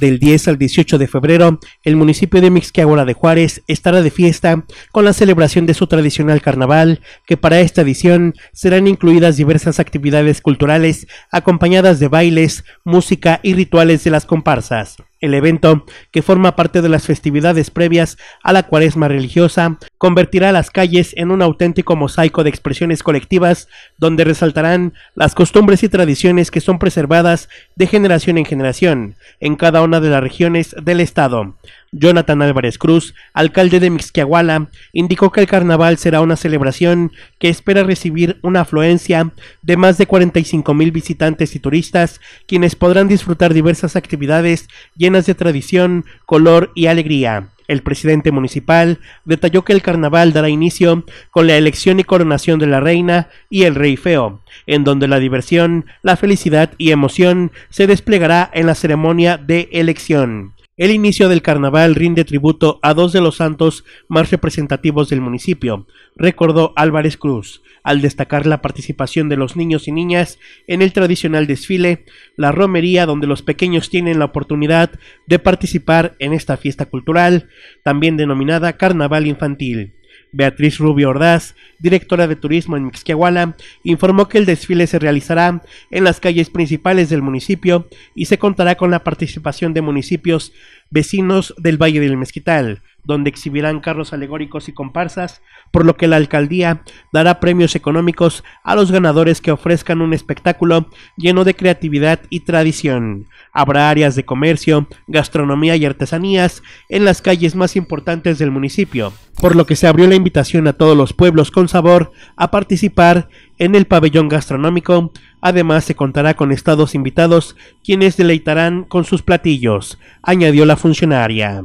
Del 10 al 18 de febrero, el municipio de Mixquiahuala de Juárez estará de fiesta con la celebración de su tradicional carnaval, que para esta edición serán incluidas diversas actividades culturales acompañadas de bailes, música y rituales de las comparsas. El evento, que forma parte de las festividades previas a la cuaresma religiosa, convertirá las calles en un auténtico mosaico de expresiones colectivas donde resaltarán las costumbres y tradiciones que son preservadas de generación en generación en cada una de las regiones del estado. Jonathan Álvarez Cruz, alcalde de Mixquiahuala, indicó que el carnaval será una celebración que espera recibir una afluencia de más de 45 mil visitantes y turistas, quienes podrán disfrutar diversas actividades llenas de tradición, color y alegría. El presidente municipal detalló que el carnaval dará inicio con la elección y coronación de la reina y el rey feo, en donde la diversión, la felicidad y emoción se desplegará en la ceremonia de elección. El inicio del carnaval rinde tributo a dos de los santos más representativos del municipio, recordó Álvarez Cruz, al destacar la participación de los niños y niñas en el tradicional desfile, la romería donde los pequeños tienen la oportunidad de participar en esta fiesta cultural, también denominada carnaval infantil. Beatriz Rubio Ordaz, directora de turismo en Mixquiahuala, informó que el desfile se realizará en las calles principales del municipio y se contará con la participación de municipios vecinos del Valle del Mezquital donde exhibirán carros alegóricos y comparsas, por lo que la alcaldía dará premios económicos a los ganadores que ofrezcan un espectáculo lleno de creatividad y tradición. Habrá áreas de comercio, gastronomía y artesanías en las calles más importantes del municipio, por lo que se abrió la invitación a todos los pueblos con sabor a participar en el pabellón gastronómico. Además, se contará con estados invitados quienes deleitarán con sus platillos, añadió la funcionaria.